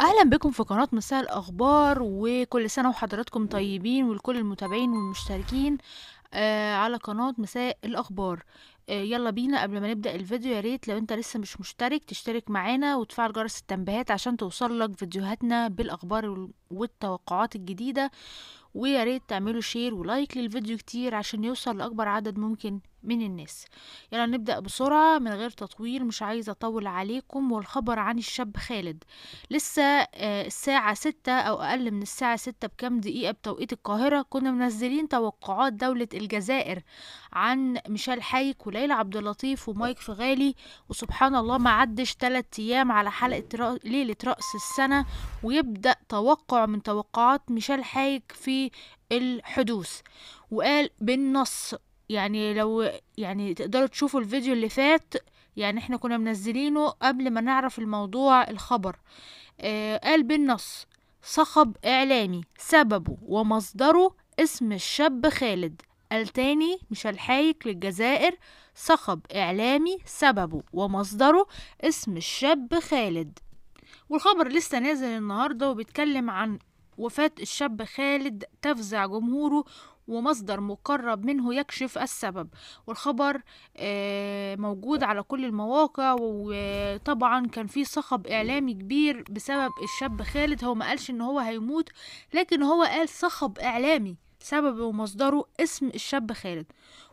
اهلا بكم في قناه مساء الاخبار وكل سنه وحضراتكم طيبين ولكل المتابعين والمشتركين آه على قناه مساء الاخبار آه يلا بينا قبل ما نبدا الفيديو يا ريت لو انت لسه مش مشترك تشترك معانا وتفعل جرس التنبيهات عشان توصل لك فيديوهاتنا بالاخبار والتوقعات الجديده ويا ريت تعملوا شير ولايك للفيديو كتير عشان يوصل لاكبر عدد ممكن من الناس يلا نبدأ بسرعة من غير تطويل مش عايزة أطول عليكم والخبر عن الشاب خالد لسه آه، الساعة ستة أو أقل من الساعة ستة بكام دقيقة بتوقيت القاهرة كنا منزلين توقعات دولة الجزائر عن ميشيل حايك وليلى عبد اللطيف ومايك فغالي وسبحان الله ما عدش تلات أيام على حلقة ليلة رأس السنة ويبدأ توقع من توقعات ميشيل حايك في الحدوث وقال بالنص يعني لو يعني تقدروا تشوفوا الفيديو اللي فات يعني احنا كنا منزلينه قبل ما نعرف الموضوع الخبر آه قال بالنص صخب إعلامي سببه ومصدره اسم الشاب خالد التاني مش حايك للجزائر صخب إعلامي سببه ومصدره اسم الشاب خالد والخبر لسه نازل النهاردة وبيتكلم عن وفاة الشاب خالد تفزع جمهوره ومصدر مقرب منه يكشف السبب والخبر آه، موجود على كل المواقع وطبعا كان في صخب اعلامي كبير بسبب الشاب خالد هو ما قالش ان هو هيموت لكن هو قال صخب اعلامي سببه ومصدره اسم الشاب خالد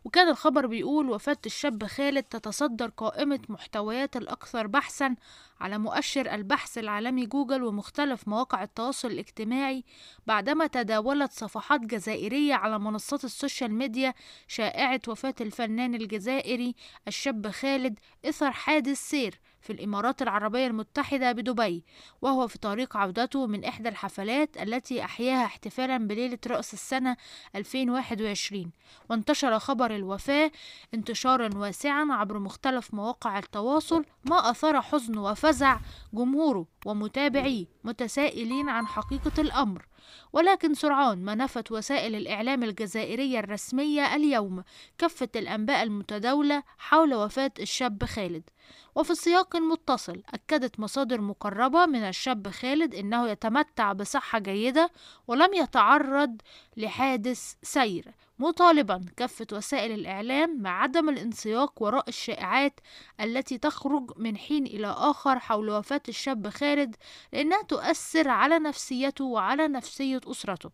وكان الخبر بيقول وفاة الشاب خالد تتصدر قائمة محتويات الأكثر بحثا على مؤشر البحث العالمي جوجل ومختلف مواقع التواصل الاجتماعي بعدما تداولت صفحات جزائرية على منصات السوشيال ميديا شائعة وفاة الفنان الجزائري الشاب خالد إثر حادث سير في الإمارات العربية المتحدة بدبي وهو في طريق عودته من إحدى الحفلات التي أحياها احتفالا بليلة رأس السنة 2021 وانتشر خبر الوفاة انتشارا واسعا عبر مختلف مواقع التواصل ما أثار حزن وفزع جمهوره ومتابعيه متسائلين عن حقيقة الأمر ولكن سرعان ما نفت وسائل الإعلام الجزائرية الرسمية اليوم كافة الأنباء المتداولة حول وفاة الشاب خالد وفي سياق متصل أكدت مصادر مقربة من الشاب خالد أنه يتمتع بصحة جيدة ولم يتعرض لحادث سير مطالبا كافة وسائل الإعلام مع عدم الانسياق وراء الشائعات التي تخرج من حين إلى آخر حول وفاة الشاب خالد لأنها تؤثر على نفسيته وعلى نفسية أسرته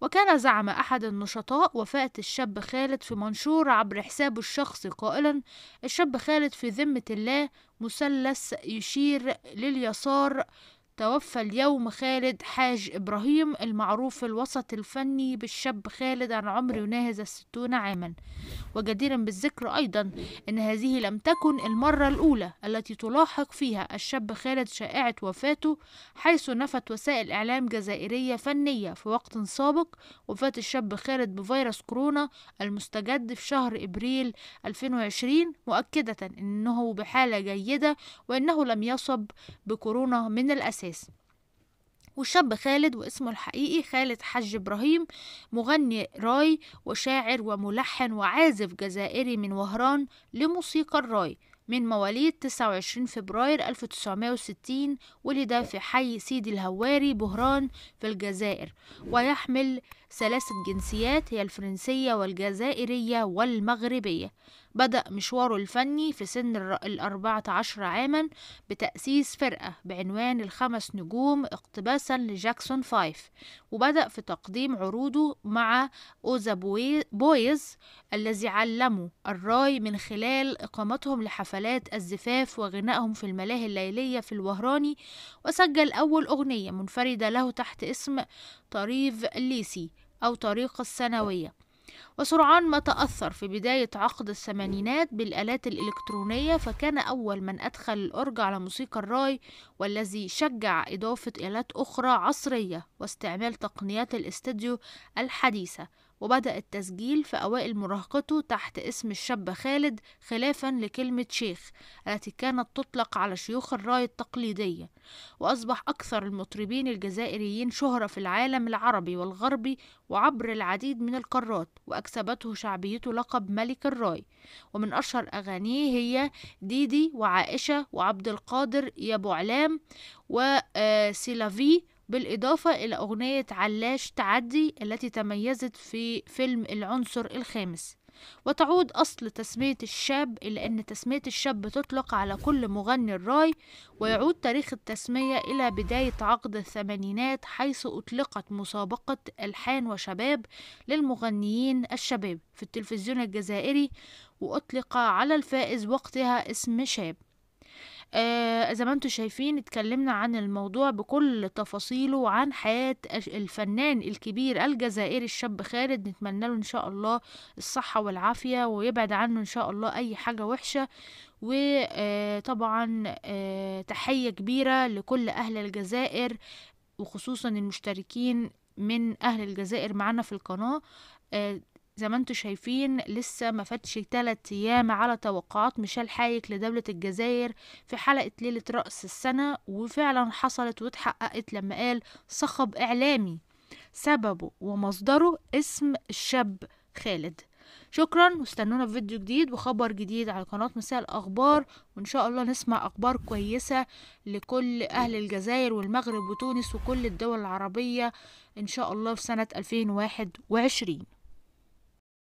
وكان زعم أحد النشطاء وفاة الشاب خالد في منشور عبر حسابه الشخصي قائلا الشاب خالد في ذمة الله مثلث يشير لليسار توفى اليوم خالد حاج إبراهيم المعروف في الوسط الفني بالشاب خالد عن عمر يناهز الستون عاما وجديرا بالذكر أيضا أن هذه لم تكن المرة الأولى التي تلاحق فيها الشاب خالد شائعة وفاته حيث نفت وسائل إعلام جزائرية فنية في وقت سابق وفاة الشاب خالد بفيروس كورونا المستجد في شهر إبريل 2020 مؤكدة أنه بحالة جيدة وأنه لم يصب بكورونا من الأساس الأساس والشاب خالد واسمه الحقيقي خالد حج إبراهيم مغني راي وشاعر وملحن وعازف جزائري من وهران لموسيقى الراي من مواليد 29 فبراير 1960 ولد في حي سيدي الهواري بهران في الجزائر ويحمل ثلاثة جنسيات هي الفرنسية والجزائرية والمغربية بدأ مشواره الفني في سن الأربعة عشر عاما بتأسيس فرقة بعنوان الخمس نجوم اقتباسا لجاكسون فايف وبدأ في تقديم عروضه مع أوزا بويز الذي علمه الراي من خلال إقامتهم لحفلات الزفاف وغنائهم في الملاهي الليلية في الوهراني وسجل أول أغنية منفردة له تحت اسم طريف ليسي أو طريق السنوية وسرعان ما تأثر في بداية عقد الثمانينات بالآلات الإلكترونية فكان أول من أدخل الأورج على موسيقى الراي والذي شجع إضافة آلات أخرى عصرية واستعمال تقنيات الاستديو الحديثة وبدأ التسجيل في أوائل مراهقته تحت اسم الشاب خالد خلافا لكلمة شيخ التي كانت تطلق على شيوخ الراي التقليدية وأصبح أكثر المطربين الجزائريين شهرة في العالم العربي والغربي وعبر العديد من القارات وأكسبته شعبيته لقب ملك الراي ومن أشهر أغانيه هي ديدي وعائشة وعبد القادر يا أبو علام وسيلافي آه، بالإضافة إلى أغنية علاش تعدي التي تميزت في فيلم العنصر الخامس وتعود أصل تسمية الشاب إلى أن تسمية الشاب تطلق على كل مغني الراي ويعود تاريخ التسمية إلى بداية عقد الثمانينات حيث أطلقت مسابقة ألحان وشباب للمغنيين الشباب في التلفزيون الجزائري وأطلق على الفائز وقتها اسم شاب آه زي ما انتم شايفين اتكلمنا عن الموضوع بكل تفاصيله وعن حياة الفنان الكبير الجزائري الشاب خالد نتمنى له ان شاء الله الصحة والعافية ويبعد عنه ان شاء الله اي حاجة وحشة وطبعا آه، آه، تحية كبيرة لكل اهل الجزائر وخصوصا المشتركين من اهل الجزائر معنا في القناة آه زي ما انتم شايفين لسه ما فاتش 3 ايام على توقعات ميشيل حايك لدولة الجزائر في حلقة ليلة رأس السنة وفعلا حصلت واتحققت لما قال صخب اعلامي سببه ومصدره اسم الشاب خالد شكرا واستنونا في فيديو جديد وخبر جديد على قناة مساء الأخبار وإن شاء الله نسمع أخبار كويسة لكل أهل الجزائر والمغرب وتونس وكل الدول العربية إن شاء الله في سنة 2021